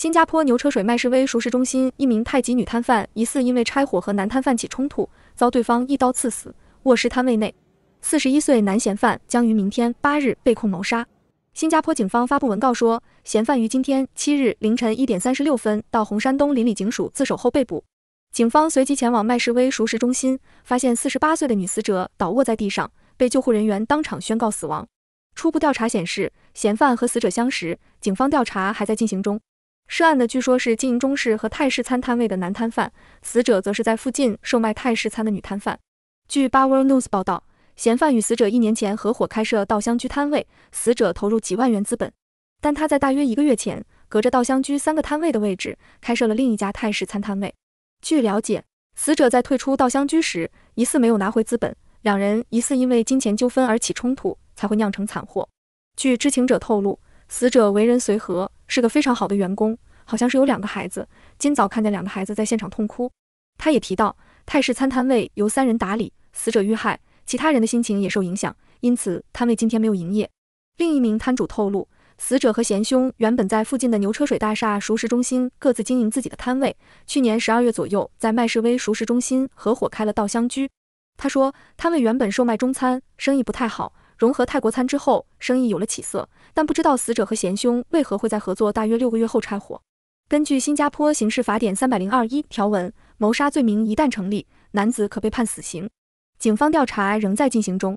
新加坡牛车水麦士威熟食中心，一名太极女摊贩疑似因为拆伙和男摊贩起冲突，遭对方一刀刺死。卧室摊位内，四十一岁男嫌犯将于明天八日被控谋杀。新加坡警方发布文告说，嫌犯于今天七日凌晨一点三十六分到红山东邻里警署自首后被捕。警方随即前往麦士威熟食中心，发现四十八岁的女死者倒卧在地上，被救护人员当场宣告死亡。初步调查显示，嫌犯和死者相识。警方调查还在进行中。涉案的据说是经营中式和泰式餐摊位的男摊贩，死者则是在附近售卖泰式餐的女摊贩。据 b o u e r News 报道，嫌犯与死者一年前合伙开设稻香居摊位，死者投入几万元资本，但他在大约一个月前，隔着稻香居三个摊位的位置开设了另一家泰式餐摊位。据了解，死者在退出稻香居时，疑似没有拿回资本，两人疑似因为金钱纠纷而起冲突，才会酿成惨祸。据知情者透露。死者为人随和，是个非常好的员工，好像是有两个孩子。今早看见两个孩子在现场痛哭。他也提到，泰式餐摊位由三人打理，死者遇害，其他人的心情也受影响，因此摊位今天没有营业。另一名摊主透露，死者和贤兄原本在附近的牛车水大厦熟食中心各自经营自己的摊位，去年十二月左右在麦士威熟食中心合伙开了稻香居。他说，摊位原本售卖中餐，生意不太好。融合泰国餐之后，生意有了起色。但不知道死者和嫌凶为何会在合作大约六个月后拆伙。根据新加坡刑事法典三百零二一条文，谋杀罪名一旦成立，男子可被判死刑。警方调查仍在进行中。